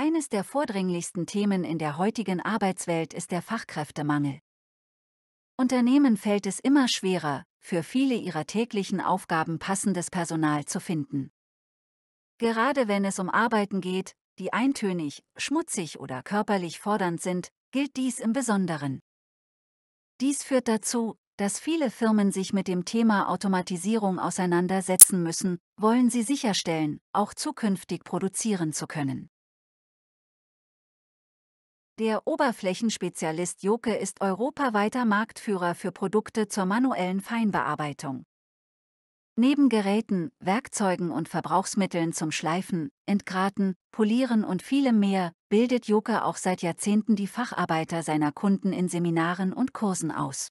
Eines der vordringlichsten Themen in der heutigen Arbeitswelt ist der Fachkräftemangel. Unternehmen fällt es immer schwerer, für viele ihrer täglichen Aufgaben passendes Personal zu finden. Gerade wenn es um Arbeiten geht, die eintönig, schmutzig oder körperlich fordernd sind, gilt dies im Besonderen. Dies führt dazu, dass viele Firmen sich mit dem Thema Automatisierung auseinandersetzen müssen, wollen sie sicherstellen, auch zukünftig produzieren zu können. Der Oberflächenspezialist Joke ist europaweiter Marktführer für Produkte zur manuellen Feinbearbeitung. Neben Geräten, Werkzeugen und Verbrauchsmitteln zum Schleifen, Entgraten, Polieren und vielem mehr, bildet Joke auch seit Jahrzehnten die Facharbeiter seiner Kunden in Seminaren und Kursen aus.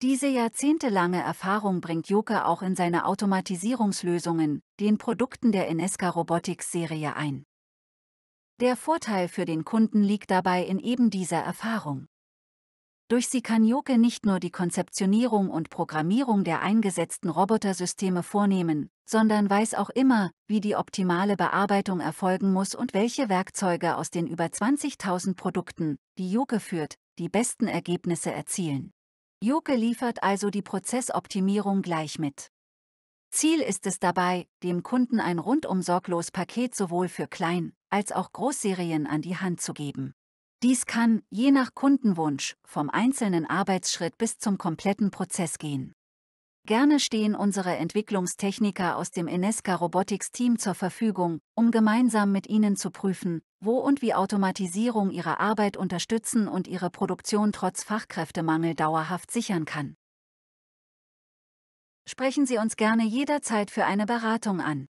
Diese jahrzehntelange Erfahrung bringt Joke auch in seine Automatisierungslösungen, den Produkten der Inesca Robotics Serie ein. Der Vorteil für den Kunden liegt dabei in eben dieser Erfahrung. Durch sie kann Joke nicht nur die Konzeptionierung und Programmierung der eingesetzten Robotersysteme vornehmen, sondern weiß auch immer, wie die optimale Bearbeitung erfolgen muss und welche Werkzeuge aus den über 20.000 Produkten, die Joke führt, die besten Ergebnisse erzielen. Joke liefert also die Prozessoptimierung gleich mit. Ziel ist es dabei, dem Kunden ein rundum sorglos Paket sowohl für Klein- als auch Großserien an die Hand zu geben. Dies kann, je nach Kundenwunsch, vom einzelnen Arbeitsschritt bis zum kompletten Prozess gehen. Gerne stehen unsere Entwicklungstechniker aus dem Enesca Robotics Team zur Verfügung, um gemeinsam mit Ihnen zu prüfen, wo und wie Automatisierung Ihre Arbeit unterstützen und Ihre Produktion trotz Fachkräftemangel dauerhaft sichern kann. Sprechen Sie uns gerne jederzeit für eine Beratung an.